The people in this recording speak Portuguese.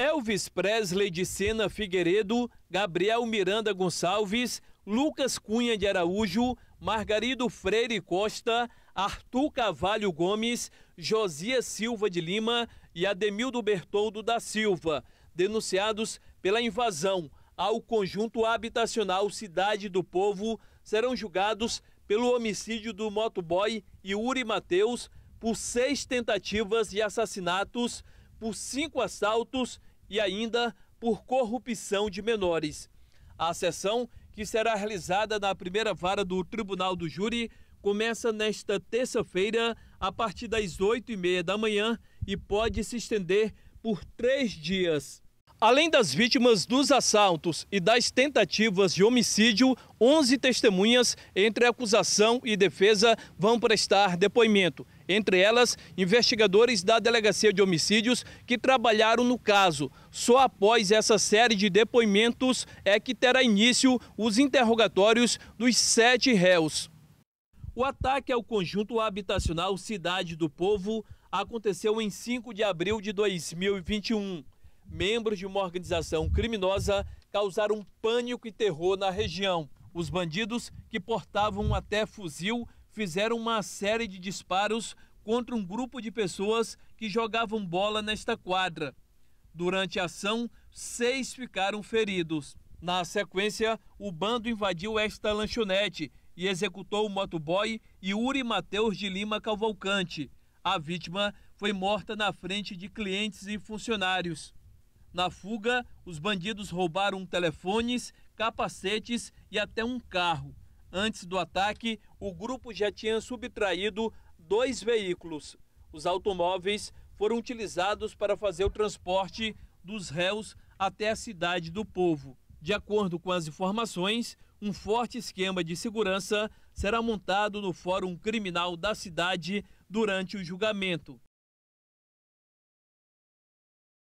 Elvis Presley de Sena Figueiredo, Gabriel Miranda Gonçalves, Lucas Cunha de Araújo, Margarido Freire Costa, Arthur Cavalho Gomes, Josias Silva de Lima e Ademildo Bertoldo da Silva, denunciados pela invasão ao conjunto habitacional Cidade do Povo, serão julgados pelo homicídio do motoboy Yuri Mateus por seis tentativas de assassinatos, por cinco assaltos e ainda por corrupção de menores. A sessão, que será realizada na primeira vara do Tribunal do Júri, começa nesta terça-feira, a partir das 8h30 da manhã, e pode se estender por três dias. Além das vítimas dos assaltos e das tentativas de homicídio, 11 testemunhas entre acusação e defesa vão prestar depoimento. Entre elas, investigadores da Delegacia de Homicídios que trabalharam no caso. Só após essa série de depoimentos é que terá início os interrogatórios dos sete réus. O ataque ao conjunto habitacional Cidade do Povo aconteceu em 5 de abril de 2021 membros de uma organização criminosa causaram pânico e terror na região. Os bandidos, que portavam até fuzil, fizeram uma série de disparos contra um grupo de pessoas que jogavam bola nesta quadra. Durante a ação, seis ficaram feridos. Na sequência, o bando invadiu esta lanchonete e executou o motoboy Yuri Mateus de Lima Cavalcante. A vítima foi morta na frente de clientes e funcionários. Na fuga, os bandidos roubaram telefones, capacetes e até um carro. Antes do ataque, o grupo já tinha subtraído dois veículos. Os automóveis foram utilizados para fazer o transporte dos réus até a cidade do povo. De acordo com as informações, um forte esquema de segurança será montado no Fórum Criminal da cidade durante o julgamento.